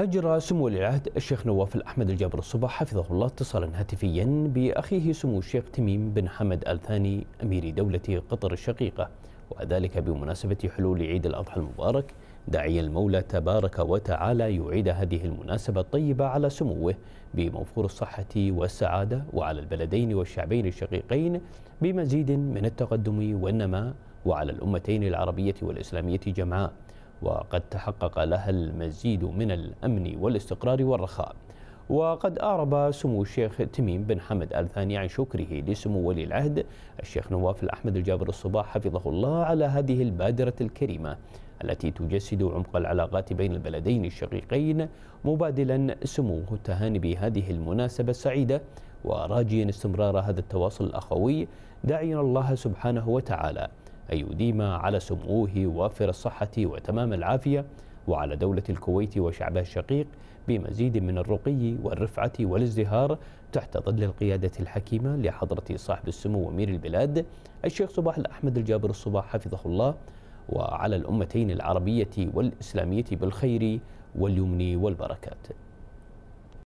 أجرى سمو العهد الشيخ نواف الأحمد الجابر الصباح حفظه الله اتصالا هاتفيا بأخيه سمو الشيخ تميم بن حمد آل ثاني أمير دولة قطر الشقيقة وذلك بمناسبة حلول عيد الأضحى المبارك داعيا المولى تبارك وتعالى يعيد هذه المناسبة الطيبة على سموه بموفور الصحة والسعادة وعلى البلدين والشعبين الشقيقين بمزيد من التقدم والنماء وعلى الأمتين العربية والإسلامية جمعاء وقد تحقق لها المزيد من الأمن والاستقرار والرخاء وقد أعرب سمو الشيخ تميم بن حمد آل ثاني عن شكره لسمو ولي العهد الشيخ نواف الأحمد الجابر الصباح حفظه الله على هذه البادرة الكريمة التي تجسد عمق العلاقات بين البلدين الشقيقين مبادلا سموه التهاني بهذه المناسبة السعيدة وراجيا استمرار هذا التواصل الأخوي داعيا الله سبحانه وتعالى أن يديم على سموه وافر الصحة وتمام العافية وعلى دولة الكويت وشعبها الشقيق بمزيد من الرقي والرفعة والازدهار تحت ظل القيادة الحكيمة لحضرة صاحب السمو أمير البلاد الشيخ صباح الأحمد الجابر الصباح حفظه الله وعلى الأمتين العربية والإسلامية بالخير واليمن والبركات